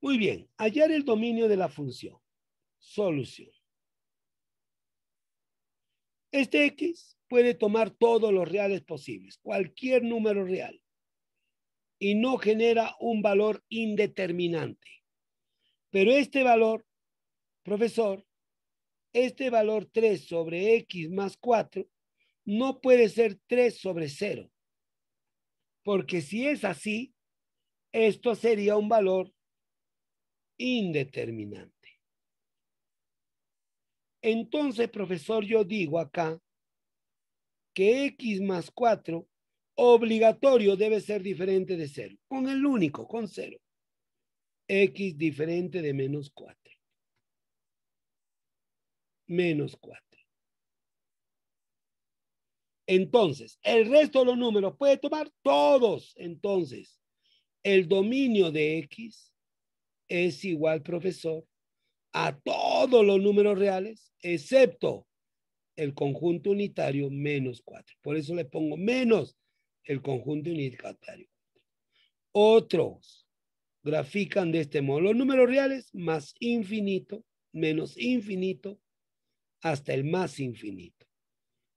Muy bien, hallar el dominio de la función. Solución. Este x puede tomar todos los reales posibles, cualquier número real, y no genera un valor indeterminante. Pero este valor, profesor, este valor 3 sobre x más 4 no puede ser 3 sobre 0, porque si es así, esto sería un valor indeterminante. Entonces, profesor, yo digo acá que X más 4 obligatorio debe ser diferente de 0, con el único, con 0. X diferente de menos 4. Menos 4. Entonces, el resto de los números puede tomar todos. Entonces, el dominio de X es igual profesor a todos los números reales, excepto el conjunto unitario menos 4. Por eso le pongo menos el conjunto unitario. Otros grafican de este modo los números reales más infinito, menos infinito, hasta el más infinito,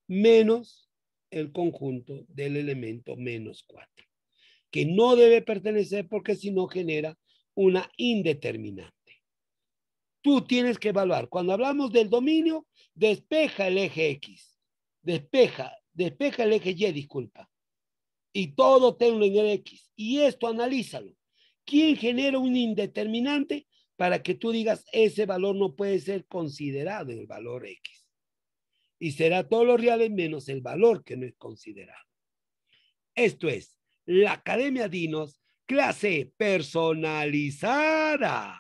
menos el conjunto del elemento menos 4, que no debe pertenecer porque si no genera una indeterminante. Tú tienes que evaluar. Cuando hablamos del dominio, despeja el eje X, despeja, despeja el eje Y, disculpa, y todo tengo en el X. Y esto analízalo. ¿Quién genera un indeterminante para que tú digas ese valor no puede ser considerado el valor X? Y será todos los reales menos el valor que no es considerado. Esto es, la Academia Dinos clase personalizada.